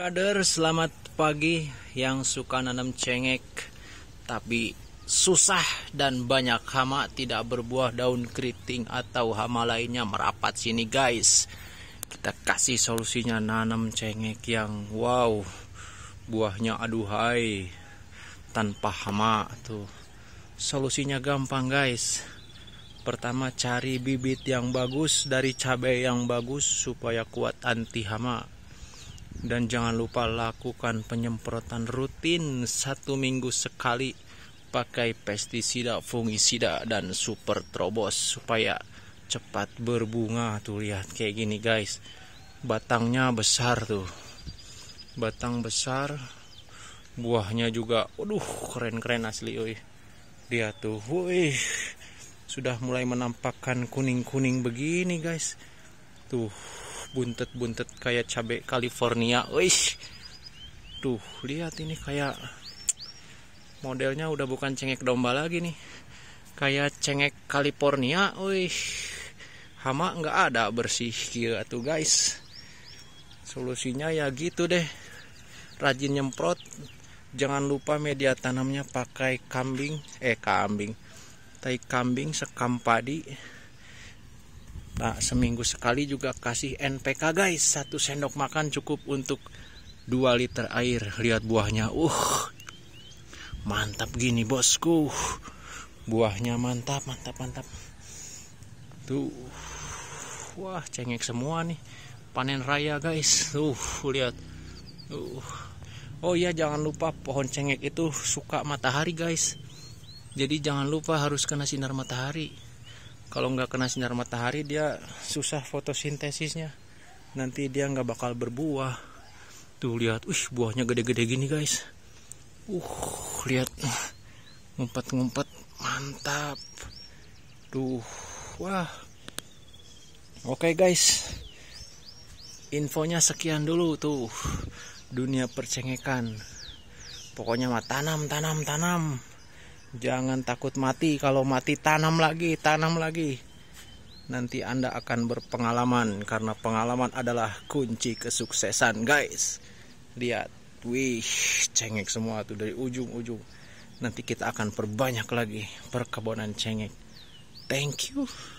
Brother, selamat pagi yang suka nanam cengek tapi susah dan banyak hama tidak berbuah daun keriting atau hama lainnya merapat sini guys. Kita kasih solusinya nanam cengek yang wow buahnya aduhai tanpa hama tuh. Solusinya gampang guys. Pertama cari bibit yang bagus dari cabai yang bagus supaya kuat anti hama dan jangan lupa lakukan penyemprotan rutin satu minggu sekali pakai pestisida, fungisida dan super terobos supaya cepat berbunga tuh lihat kayak gini guys batangnya besar tuh batang besar buahnya juga waduh keren-keren asli oi dia tuh woi sudah mulai menampakkan kuning-kuning begini guys tuh buntet-buntet kayak cabe California wih tuh lihat ini kayak modelnya udah bukan cengek domba lagi nih kayak cengek California wih hama nggak ada bersih kia tuh guys solusinya ya gitu deh rajin nyemprot jangan lupa media tanamnya pakai kambing eh kambing tai kambing sekam padi Nah, seminggu sekali juga kasih NPK guys. Satu sendok makan cukup untuk 2 liter air. Lihat buahnya. Uh. Mantap gini, Bosku. Buahnya mantap, mantap, mantap. Tuh. Wah, cengek semua nih. Panen raya, guys. Tuh, lihat. uh Oh iya, jangan lupa pohon cengek itu suka matahari, guys. Jadi jangan lupa harus kena sinar matahari kalau nggak kena sinar matahari dia susah fotosintesisnya nanti dia nggak bakal berbuah tuh lihat uh buahnya gede-gede gini guys uh lihat ngumpet-ngumpet mantap duh wah oke okay, guys infonya sekian dulu tuh dunia percengekan pokoknya mah tanam tanam tanam Jangan takut mati, kalau mati tanam lagi, tanam lagi. Nanti Anda akan berpengalaman karena pengalaman adalah kunci kesuksesan, guys. Lihat, wih, cengek semua tuh dari ujung-ujung. Nanti kita akan perbanyak lagi perkebunan cengek. Thank you.